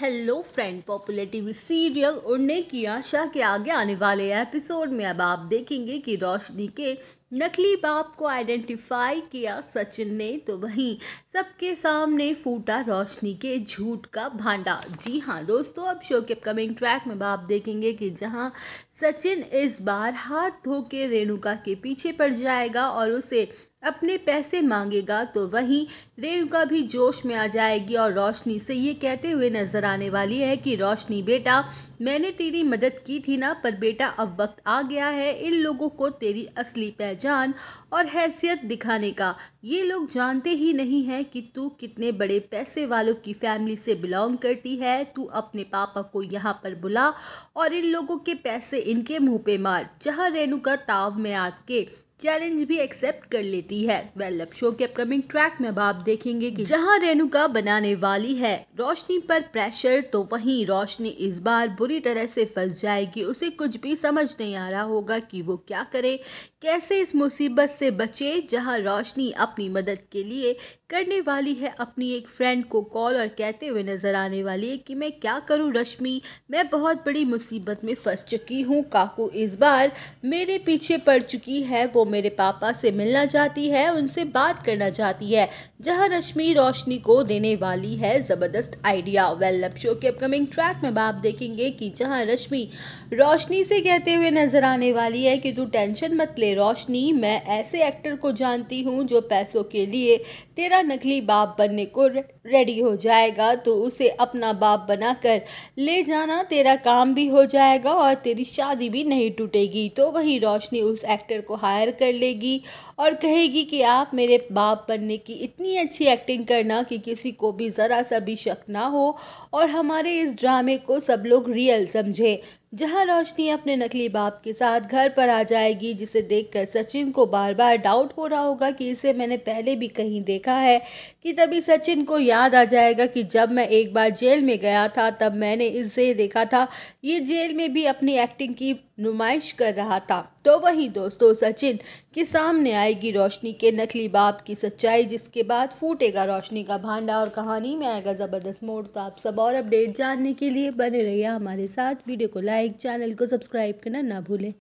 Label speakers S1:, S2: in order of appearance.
S1: hello friend popular TV serial Udne Ki आशा के आगे आने वाले एपिसोड में अब आप देखेंगे कि रोशनी के नकली बाप को आइडेंटिफाई किया सचिन ने तो वहीं सबके सामने फूटा रोशनी के झूठ का भांडा जी हाँ दोस्तों अब शो के अपकमिंग ट्रैक में बाप देखेंगे कि जहाँ सचिन इस बार हाथ धो के रेणुका के पीछे पड़ जाएगा और उसे अपने पैसे मांगेगा तो वहीं रेणुका भी जोश में आ जाएगी और रोशनी से ये कहते हुए नजर आने वाली है कि रोशनी बेटा मैंने तेरी मदद की थी ना पर बेटा अब वक्त आ गया है इन लोगों को तेरी असली पहचान पहचान और हैसियत दिखाने का ये लोग जानते ही नहीं हैं कि तू कितने बड़े पैसे वालों की फैमिली से बिलोंग करती है तू अपने पापा को यहाँ पर बुला और इन लोगों के पैसे इनके मुंह पे मार जहाँ रेणुका ताव में आके चैलेंज भी एक्सेप्ट कर लेती है वेल अब शो के अपकमिंग ट्रैक में अब आप देखेंगे कि जहां रेणुका बनाने वाली है रोशनी पर प्रेशर तो वहीं रोशनी इस बार बुरी तरह से फंस जाएगी उसे कुछ भी समझ नहीं आ रहा होगा कि वो क्या करे कैसे इस मुसीबत से बचे जहां रोशनी अपनी मदद के लिए करने वाली है अपनी एक फ्रेंड को कॉल और कहते हुए नज़र आने वाली है कि मैं क्या करूं रश्मि मैं बहुत बड़ी मुसीबत में फंस चुकी हूं काकू इस बार मेरे पीछे पड़ चुकी है वो मेरे पापा से मिलना चाहती है उनसे बात करना चाहती है जहां रश्मि रोशनी को देने वाली है ज़बरदस्त आइडिया वेल लव शो के अपकमिंग ट्रैक में आप देखेंगे कि जहाँ रश्मि रोशनी से कहते हुए नज़र आने वाली है कि तू टेंशन मत ले रोशनी मैं ऐसे एक्टर को जानती हूँ जो पैसों के लिए तेरा बच्चा नकली बाप बनने को रेडी हो जाएगा तो उसे अपना बाप बनाकर ले जाना तेरा काम भी हो जाएगा और तेरी शादी भी नहीं टूटेगी तो वहीं रोशनी उस एक्टर को हायर कर लेगी और कहेगी कि आप मेरे बाप बनने की इतनी अच्छी एक्टिंग करना कि किसी को भी ज़रा सा भी शक ना हो और हमारे इस ड्रामे को सब लोग रियल समझे जहां रोशनी अपने नकली बाप के साथ घर पर आ जाएगी जिसे देखकर सचिन को बार बार डाउट हो रहा होगा कि इसे मैंने पहले भी कहीं देखा है कि तभी सचिन को याद आ जाएगा कि जब मैं एक बार जेल में गया था तब मैंने इसे देखा था ये जेल में भी अपनी एक्टिंग की नुमाइश कर रहा था तो वहीं दोस्तों सचिन के सामने आएगी रोशनी के नकली बाप की सच्चाई जिसके बाद फूटेगा रोशनी का भांडा और कहानी में आएगा ज़बरदस्त मोड़ तो आप सब और अपडेट जानने के लिए बने रहिए हमारे साथ वीडियो को लाइक चैनल को सब्सक्राइब करना ना भूलें